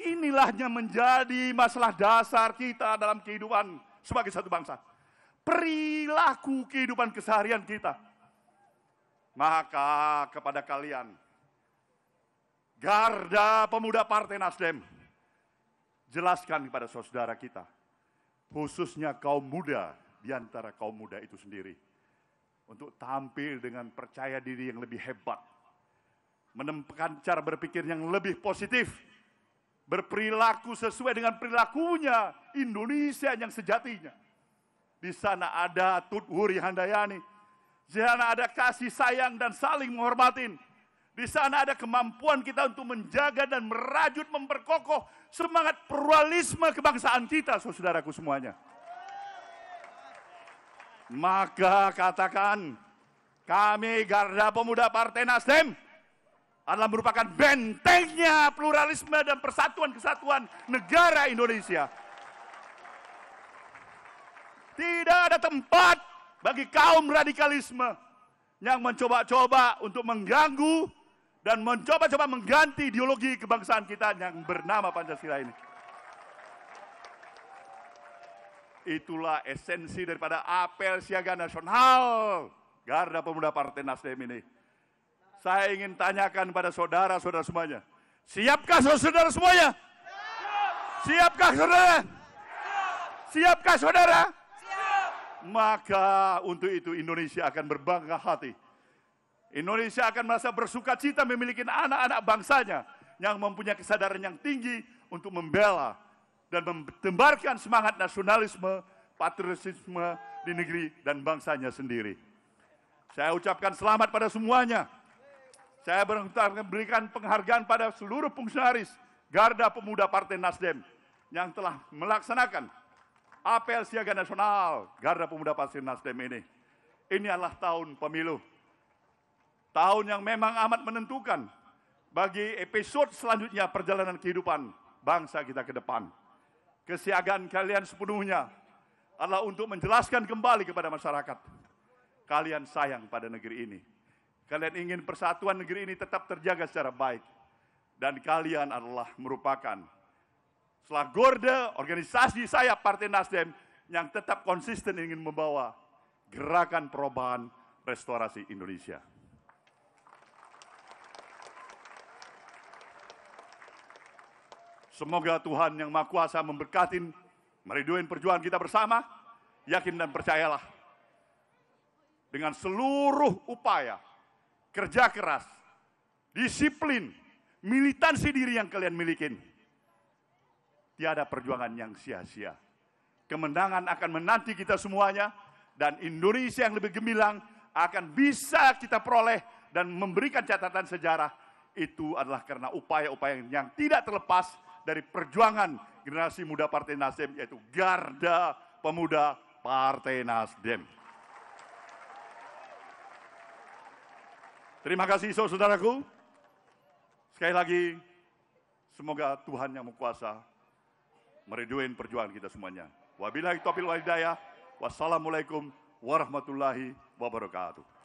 Inilahnya menjadi masalah dasar kita dalam kehidupan sebagai satu bangsa. Perilaku kehidupan keseharian kita. Maka kepada kalian, garda pemuda Partai Nasdem, jelaskan kepada saudara kita, khususnya kaum muda di antara kaum muda itu sendiri, untuk tampil dengan percaya diri yang lebih hebat, menempatkan cara berpikir yang lebih positif, berperilaku sesuai dengan perilakunya Indonesia yang sejatinya. Di sana ada Tut Handayani, di sana ada kasih sayang dan saling menghormatin. Di sana ada kemampuan kita untuk menjaga dan merajut, memperkokoh semangat pluralisme kebangsaan kita, saudaraku semuanya. Maka katakan, kami Garda Pemuda Partai Nasdem, adalah merupakan bentengnya pluralisme dan persatuan kesatuan negara Indonesia. Tidak ada tempat bagi kaum radikalisme yang mencoba-coba untuk mengganggu dan mencoba-coba mengganti ideologi kebangsaan kita yang bernama Pancasila ini. Itulah esensi daripada apel siaga nasional Garda Pemuda Partai Nasdem ini saya ingin tanyakan pada saudara-saudara semuanya. Siapkah saudara semuanya? Siapkah saudara? Siapkah saudara? Maka untuk itu Indonesia akan berbangga hati. Indonesia akan merasa bersuka cita memiliki anak-anak bangsanya yang mempunyai kesadaran yang tinggi untuk membela dan membentarkan semangat nasionalisme, patriotisme di negeri dan bangsanya sendiri. Saya ucapkan selamat pada semuanya saya berikan penghargaan pada seluruh fungsionaris Garda Pemuda Partai Nasdem yang telah melaksanakan apel siaga nasional Garda Pemuda Partai Nasdem ini. Ini adalah tahun pemilu. Tahun yang memang amat menentukan bagi episode selanjutnya perjalanan kehidupan bangsa kita ke depan. Kesiagaan kalian sepenuhnya adalah untuk menjelaskan kembali kepada masyarakat. Kalian sayang pada negeri ini. Kalian ingin persatuan negeri ini tetap terjaga secara baik. Dan kalian adalah merupakan setelah gorde organisasi saya Partai Nasdem yang tetap konsisten ingin membawa gerakan perubahan restorasi Indonesia. Semoga Tuhan Yang Maha Kuasa memberkati, meriduin perjuangan kita bersama, yakin dan percayalah. Dengan seluruh upaya kerja keras, disiplin, militansi diri yang kalian milikin. Tiada perjuangan yang sia-sia. Kemenangan akan menanti kita semuanya dan Indonesia yang lebih gemilang akan bisa kita peroleh dan memberikan catatan sejarah itu adalah karena upaya-upaya yang tidak terlepas dari perjuangan generasi muda Partai Nasdem yaitu Garda Pemuda Partai Nasdem. Terima kasih saudaraku. Sekali lagi, semoga Tuhan yang Kuasa meriduin perjuangan kita semuanya. Wabillahi taufiq wal Wassalamualaikum warahmatullahi wabarakatuh.